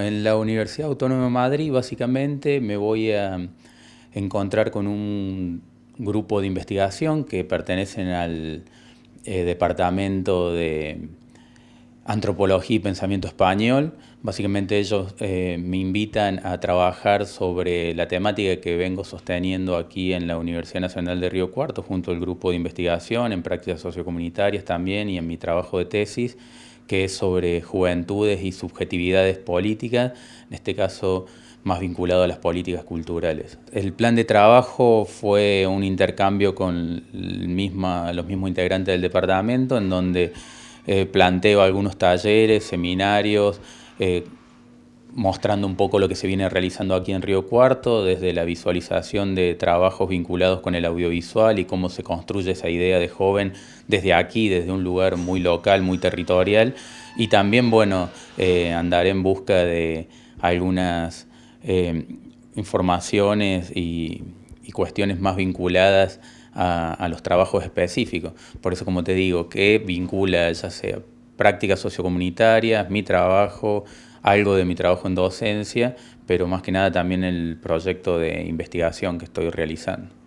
En la Universidad Autónoma de Madrid, básicamente, me voy a encontrar con un grupo de investigación que pertenecen al eh, Departamento de Antropología y Pensamiento Español. Básicamente ellos eh, me invitan a trabajar sobre la temática que vengo sosteniendo aquí en la Universidad Nacional de Río Cuarto, junto al grupo de investigación, en prácticas sociocomunitarias también y en mi trabajo de tesis que es sobre juventudes y subjetividades políticas, en este caso más vinculado a las políticas culturales. El plan de trabajo fue un intercambio con los mismos integrantes del departamento, en donde eh, planteo algunos talleres, seminarios, eh, mostrando un poco lo que se viene realizando aquí en Río Cuarto, desde la visualización de trabajos vinculados con el audiovisual y cómo se construye esa idea de joven desde aquí, desde un lugar muy local, muy territorial. Y también, bueno, eh, andar en busca de algunas eh, informaciones y, cuestiones más vinculadas a, a los trabajos específicos. Por eso, como te digo, que vincula ya sea prácticas sociocomunitarias, mi trabajo, algo de mi trabajo en docencia, pero más que nada también el proyecto de investigación que estoy realizando.